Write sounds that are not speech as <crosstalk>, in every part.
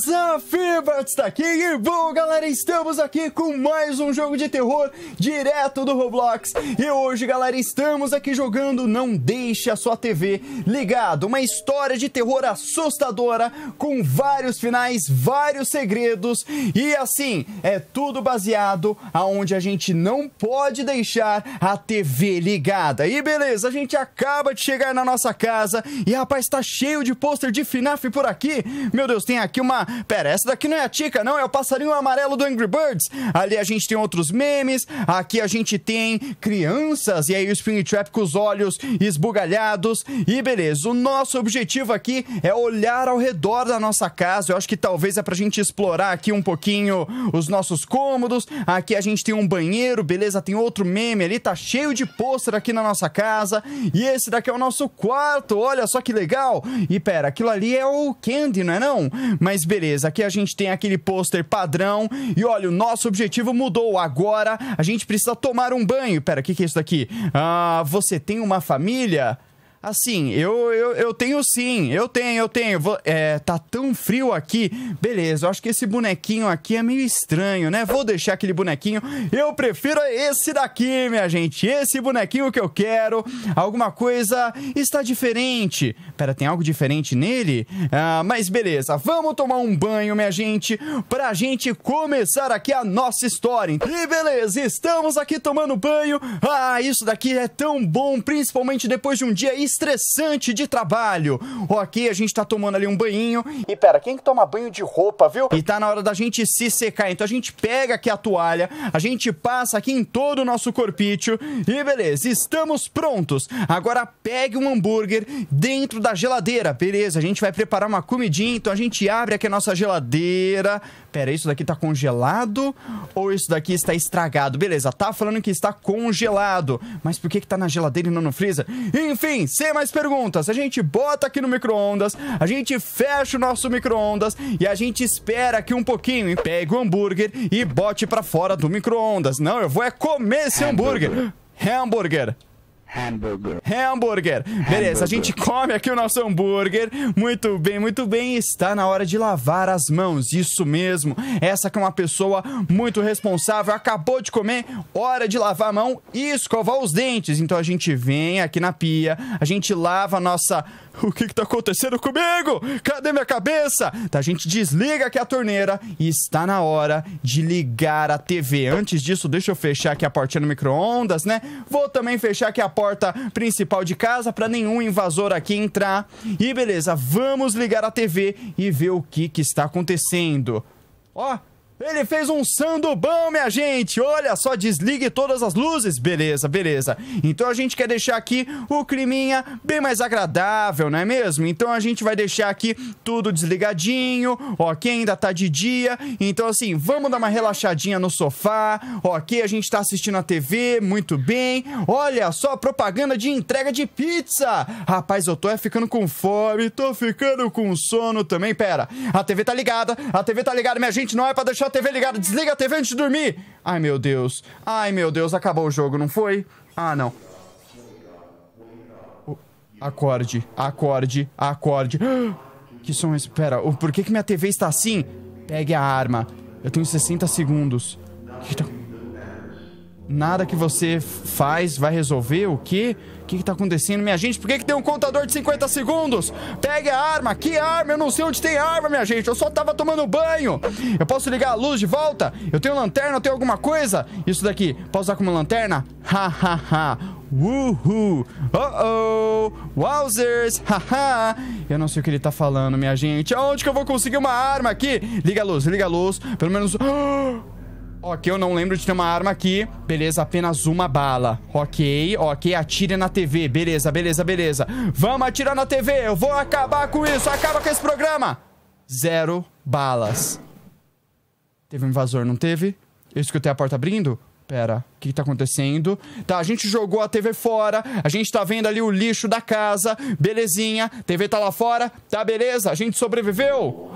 beleza? Fibrat está aqui e bom, galera, estamos aqui com mais um jogo de terror direto do Roblox. E hoje, galera, estamos aqui jogando Não Deixe a Sua TV Ligado, uma história de terror assustadora com vários finais, vários segredos e assim, é tudo baseado aonde a gente não pode deixar a TV ligada. E beleza, a gente acaba de chegar na nossa casa e rapaz, está cheio de pôster de FNAF por aqui. Meu Deus, tem aqui uma pera, essa daqui não é a Tica, não, é o passarinho amarelo do Angry Birds. Ali a gente tem outros memes, aqui a gente tem crianças, e aí o Springtrap com os olhos esbugalhados. E beleza, o nosso objetivo aqui é olhar ao redor da nossa casa. Eu acho que talvez é pra gente explorar aqui um pouquinho os nossos cômodos. Aqui a gente tem um banheiro, beleza, tem outro meme ali, tá cheio de pôster aqui na nossa casa. E esse daqui é o nosso quarto, olha só que legal. E pera, aquilo ali é o Candy, não é não? Mas beleza beleza, aqui a gente tem aquele pôster padrão. E olha, o nosso objetivo mudou. Agora a gente precisa tomar um banho. Pera, o que, que é isso daqui? Ah, você tem uma família? Assim, eu, eu, eu tenho sim, eu tenho, eu tenho. Vou, é, tá tão frio aqui. Beleza, eu acho que esse bonequinho aqui é meio estranho, né? Vou deixar aquele bonequinho. Eu prefiro esse daqui, minha gente. Esse bonequinho que eu quero. Alguma coisa está diferente. Pera, tem algo diferente nele? Ah, mas beleza, vamos tomar um banho, minha gente, pra gente começar aqui a nossa história. E beleza, estamos aqui tomando banho. Ah, isso daqui é tão bom, principalmente depois de um dia estranho estressante de trabalho. Ok, a gente tá tomando ali um banho. E pera, quem que toma banho de roupa, viu? E tá na hora da gente se secar. Então a gente pega aqui a toalha, a gente passa aqui em todo o nosso corpício. E beleza, estamos prontos. Agora pegue um hambúrguer dentro da geladeira. Beleza, a gente vai preparar uma comidinha. Então a gente abre aqui a nossa geladeira. Pera, isso daqui tá congelado ou isso daqui está estragado? Beleza, tá falando que está congelado. Mas por que que tá na geladeira e não no freezer? Enfim, sem mais perguntas. A gente bota aqui no micro-ondas, a gente fecha o nosso micro-ondas e a gente espera aqui um pouquinho, e pega o hambúrguer e bote pra fora do micro-ondas. Não, eu vou é comer esse hambúrguer. Hambúrguer. Hambúrguer. Hambúrguer. Beleza, a gente come aqui o nosso hambúrguer. Muito bem, muito bem. Está na hora de lavar as mãos. Isso mesmo. Essa que é uma pessoa muito responsável. Acabou de comer, hora de lavar a mão e escovar os dentes. Então a gente vem aqui na pia, a gente lava a nossa o que está acontecendo comigo? Cadê minha cabeça? Tá, a gente desliga aqui a torneira e está na hora de ligar a TV. Antes disso, deixa eu fechar aqui a portinha no micro-ondas, né? Vou também fechar aqui a porta principal de casa para nenhum invasor aqui entrar. E beleza, vamos ligar a TV e ver o que, que está acontecendo. Ó, ele fez um sandubão, minha gente. Olha só, desligue todas as luzes. Beleza, beleza. Então a gente quer deixar aqui o climinha bem mais agradável, não é mesmo? Então a gente vai deixar aqui tudo desligadinho, ok? Ainda tá de dia. Então assim, vamos dar uma relaxadinha no sofá, ok? A gente tá assistindo a TV, muito bem. Olha só, propaganda de entrega de pizza. Rapaz, eu tô é ficando com fome, tô ficando com sono também. Pera, a TV tá ligada, a TV tá ligada, minha gente. Não é pra deixar deixou a TV ligada, desliga a TV antes de dormir. Ai, meu Deus. Ai, meu Deus, acabou o jogo, não foi? Ah, não. Acorde, acorde, acorde. <gasps> Que som é esse? Pera, por que, que minha TV está assim? Pegue a arma. Eu tenho 60 segundos. O que tá... Nada que você faz vai resolver o quê? O que, que tá acontecendo, minha gente? Por que, que tem um contador de 50 segundos? Pegue a arma! Que arma? Eu não sei onde tem arma, minha gente! Eu só tava tomando banho! Eu posso ligar a luz de volta? Eu tenho lanterna, eu tenho alguma coisa? Isso daqui, posso usar como lanterna? Ha ha ha! Uhul! Oh oh! Wowzers! Haha! eu não sei o que ele tá falando, minha gente. Onde que eu vou conseguir uma arma aqui? Liga a luz, liga a luz. Pelo menos. Oh! <gasps> Ok, eu não lembro de ter uma arma aqui. Beleza, apenas uma bala. Ok, ok, atire na TV. Beleza, beleza, beleza. Vamos atirar na TV. Eu vou acabar com isso. Acaba com esse programa. Zero balas. Teve um invasor, não teve? Eu escutei a porta abrindo? Pera, o que, que tá acontecendo? Tá, a gente jogou a TV fora, a gente tá vendo ali o lixo da casa, belezinha, TV tá lá fora, tá beleza, a gente sobreviveu?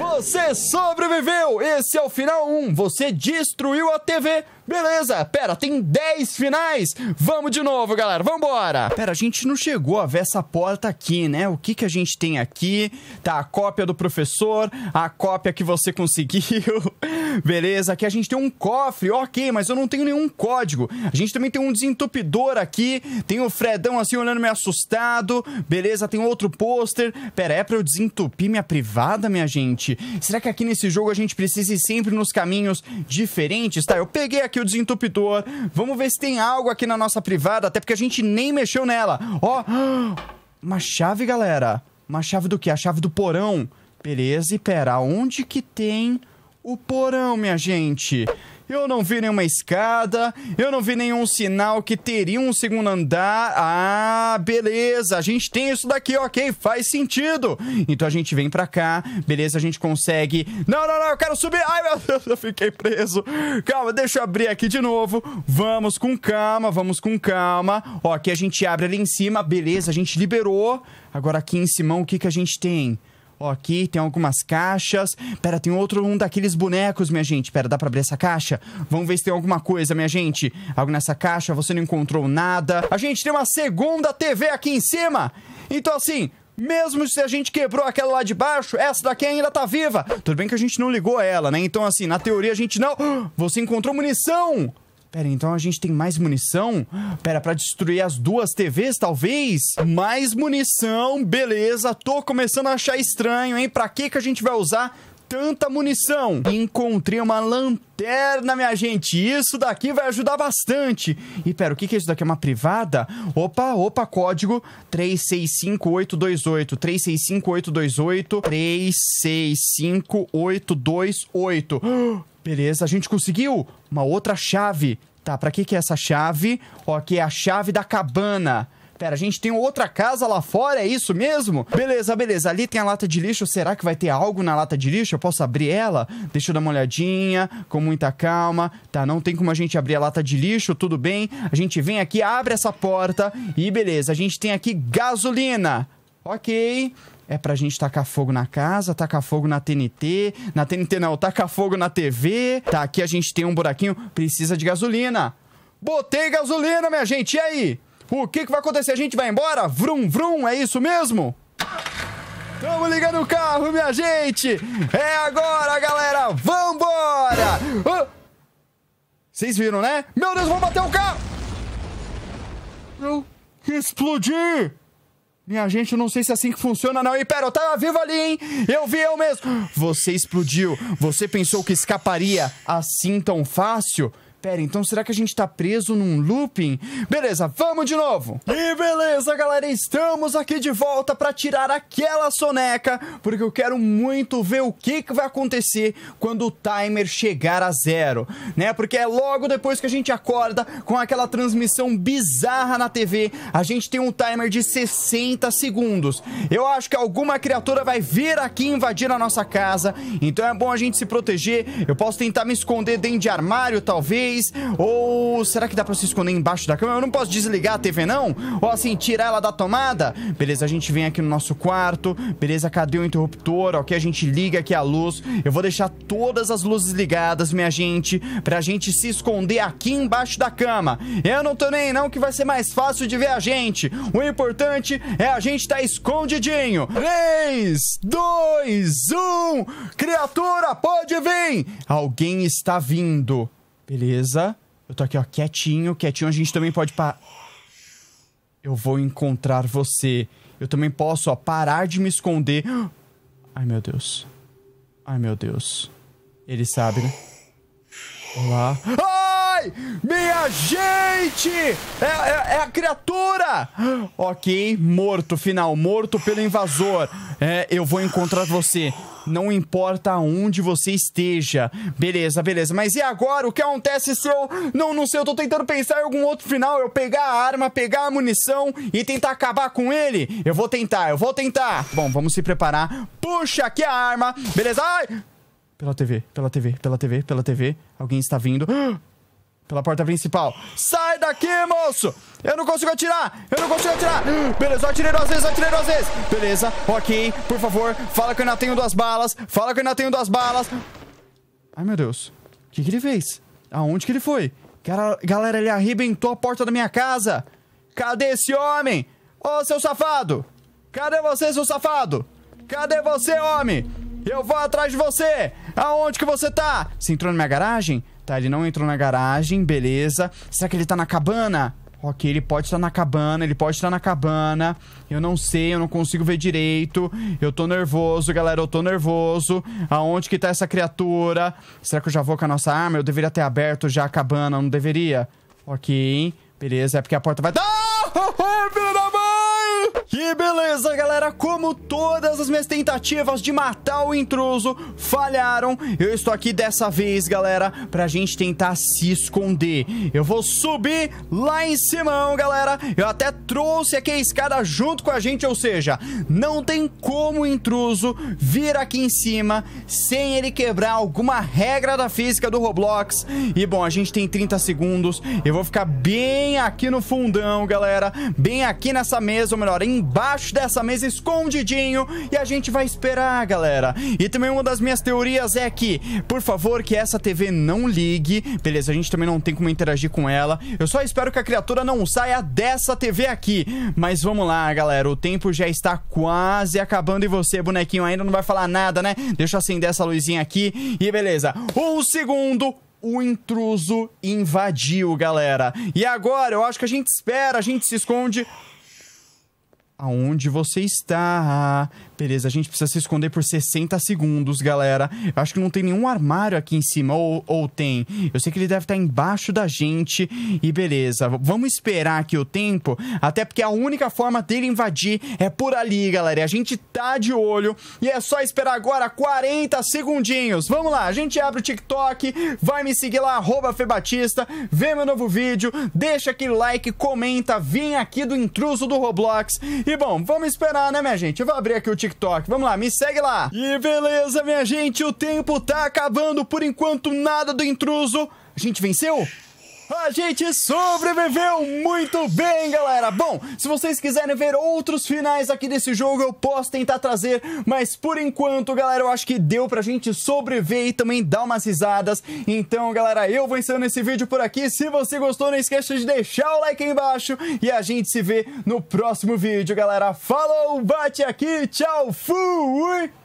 Você sobreviveu! Esse é o final 1. Você destruiu a TV. Beleza, pera, tem 10 finais. Vamos de novo, galera, vambora. Pera, a gente não chegou a ver essa porta aqui, né? O que que a gente tem aqui? Tá, a cópia do professor, a cópia que você <laughs> conseguiu. Beleza, aqui a gente tem um cofre, ok, mas eu não tenho nenhum código. A gente também tem um desentupidor aqui, tem o Fredão assim olhando me assustado. Beleza, tem outro pôster. Pera, é pra eu desentupir minha privada, minha gente? Será que aqui nesse jogo a gente precisa ir sempre nos caminhos diferentes? Tá, eu peguei aqui o desentupidor. Vamos ver se tem algo aqui na nossa privada, até porque a gente nem mexeu nela. Ó, oh, <gasps> uma chave, galera. Uma chave do quê? A chave do porão. Beleza, e pera, onde que tem o porão, minha gente? eu não vi nenhuma escada, eu não vi nenhum sinal que teria um segundo andar. Ah, beleza, a gente tem isso daqui, ok, faz sentido. Então a gente vem pra cá, beleza, a gente consegue... Não, não, não, eu quero subir! Ai, meu Deus, eu fiquei preso. Calma, deixa eu abrir aqui de novo. Vamos com calma, vamos com calma. Ó, aqui a gente abre ali em cima, beleza, a gente liberou. Agora aqui em cima, o que, que a gente tem? ó aqui tem algumas caixas. Pera, tem outro um daqueles bonecos, minha gente. Pera, dá pra abrir essa caixa? Vamos ver se tem alguma coisa, minha gente. Algo nessa caixa, você não encontrou nada. A gente tem uma segunda TV aqui em cima. Então, assim, mesmo se a gente quebrou aquela lá de baixo, essa daqui ainda tá viva. Tudo bem que a gente não ligou ela, né? Então, assim, na teoria a gente não... <gasps> Você encontrou munição! Pera, então a gente tem mais munição? Pera, pra destruir as duas TVs, talvez? Mais munição, beleza. Tô começando a achar estranho, hein? Pra que que a gente vai usar tanta munição? Encontrei uma lanterna, minha gente. Isso daqui vai ajudar bastante. E pera, o que que é isso daqui? É uma privada? Opa, opa, código 365828. 365828. 365828. Beleza, a gente conseguiu uma outra chave. Tá, pra que que é essa chave? Ó, aqui é a chave da cabana. Pera, a gente tem outra casa lá fora, é isso mesmo? Beleza, beleza. Ali tem a lata de lixo. Será que vai ter algo na lata de lixo? Eu posso abrir ela? Deixa eu dar uma olhadinha, com muita calma. Tá, não tem como a gente abrir a lata de lixo, tudo bem. A gente vem aqui, abre essa porta e beleza. A gente tem aqui gasolina. Ok é pra gente tacar fogo na casa, tacar fogo na TNT, na TNT não, tacar fogo na TV. Tá, aqui a gente tem um buraquinho, precisa de gasolina. Botei gasolina, minha gente, e aí? O que, que vai acontecer? A gente vai embora? Vrum, vrum, é isso mesmo? Tamo ligando o carro, minha gente! É agora, galera! Vambora! Vocês viram, né? Meu Deus, vou bater o carro! Eu explodi! Minha gente, eu não sei se é assim que funciona, não. E pera, eu tava tá vivo ali, hein? Eu vi eu mesmo. Você explodiu. Você pensou que escaparia assim tão fácil? Pera, então será que a gente tá preso num looping? Beleza, vamos de novo! E beleza, galera, estamos aqui de volta pra tirar aquela soneca, porque eu quero muito ver o que, que vai acontecer quando o timer chegar a zero, né? Porque é logo depois que a gente acorda com aquela transmissão bizarra na TV, a gente tem um timer de 60 segundos. Eu acho que alguma criatura vai vir aqui invadir a nossa casa, então é bom a gente se proteger. Eu posso tentar me esconder dentro de armário, talvez vocês? Ou será que dá pra se esconder embaixo da cama? Eu não posso desligar a TV, não? Ou assim, tirar ela da tomada? Beleza, a gente vem aqui no nosso quarto. Beleza, cadê o interruptor? Ok, a gente liga aqui a luz. Eu vou deixar todas as luzes ligadas, minha gente, pra gente se esconder aqui embaixo da cama. Eu não tô nem não que vai ser mais fácil de ver a gente. O importante é a gente tá escondidinho. 3, 2, 1... Criatura, pode vir! Alguém está vindo. Beleza. Eu tô aqui, ó, quietinho, quietinho. A gente também pode parar. Eu vou encontrar você. Eu também posso, ó, parar de me esconder. <gasps> Ai, meu Deus. Ai, meu Deus. Ele sabe, né? Olá. <gasps> Ah! Ai, minha gente! É, é, é, a criatura! Ok, morto, final. Morto pelo invasor. É, eu vou encontrar você. Não importa onde você esteja. Beleza, beleza. Mas e agora? O que acontece se eu... Não, não sei. Eu tô tentando pensar em algum outro final. Eu pegar a arma, pegar a munição e tentar acabar com ele. Eu vou tentar, eu vou tentar. Bom, vamos se preparar. Puxa aqui a arma. Beleza. Ai! Pela TV, pela TV, pela TV, pela TV. Alguém está vindo. Ah! <gasps> pela porta principal. Sai daqui, moço! Eu não consigo atirar! Eu não consigo atirar! Beleza, eu atirei duas vezes, eu atirei duas vezes! Beleza, ok, por favor, fala que eu ainda tenho duas balas! Fala que eu ainda tenho duas balas! Ai, meu Deus. O que, que ele fez? Aonde que ele foi? galera, ele arrebentou a porta da minha casa! Cadê esse homem? Ô, seu safado! Cadê você, seu safado? Cadê você, homem? Eu vou atrás de você! Aonde que você tá? Você entrou na minha garagem? tá? Ele não entrou na garagem, beleza. Será que ele tá na cabana? Ok, ele pode estar na cabana, ele pode estar na cabana. Eu não sei, eu não consigo ver direito. Eu tô nervoso, galera, eu tô nervoso. Aonde que tá essa criatura? Será que eu já vou com a nossa arma? Eu deveria ter aberto já a cabana, não deveria? Ok, beleza, é porque a porta vai... Ah! <laughs> E beleza, galera! Como todas as minhas tentativas de matar o intruso falharam, eu estou aqui dessa vez, galera, pra gente tentar se esconder. Eu vou subir lá em cima, galera. Eu até trouxe aqui a escada junto com a gente, ou seja, não tem como o intruso vir aqui em cima sem ele quebrar alguma regra da física do Roblox. E, bom, a gente tem 30 segundos. Eu vou ficar bem aqui no fundão, galera, bem aqui nessa mesa, ou melhor, em debaixo dessa mesa escondidinho e a gente vai esperar, galera. E também uma das minhas teorias é que, por favor, que essa TV não ligue. Beleza, a gente também não tem como interagir com ela. Eu só espero que a criatura não saia dessa TV aqui. Mas vamos lá, galera. O tempo já está quase acabando e você, bonequinho, ainda não vai falar nada, né? Deixa eu acender essa luzinha aqui. E beleza. Um segundo o intruso invadiu, galera. E agora, eu acho que a gente espera, a gente se esconde. Aonde você está? Beleza, a gente precisa se esconder por 60 segundos, galera. Eu acho que não tem nenhum armário aqui em cima, ou, ou tem. Eu sei que ele deve estar tá embaixo da gente. E beleza, vamos esperar aqui o tempo, até porque a única forma dele invadir é por ali, galera. E a gente tá de olho e é só esperar agora 40 segundinhos. Vamos lá, a gente abre o TikTok, vai me seguir lá, arroba Febatista, vê meu novo vídeo, deixa aquele like, comenta, vem aqui do intruso do Roblox e bom, vamos esperar, né, minha gente? Eu vou abrir aqui o TikTok. Vamos lá, me segue lá. E beleza, minha gente, o tempo tá acabando. Por enquanto, nada do intruso. A gente venceu? A gente sobreviveu muito bem, galera! Bom, se vocês quiserem ver outros finais aqui desse jogo, eu posso tentar trazer, mas por enquanto, galera, eu acho que deu pra gente sobreviver e também dar umas risadas. Então, galera, eu vou encerrando esse vídeo por aqui. Se você gostou, não esqueça de deixar o like aí embaixo e a gente se vê no próximo vídeo, galera. Falou, bate aqui, tchau, fui!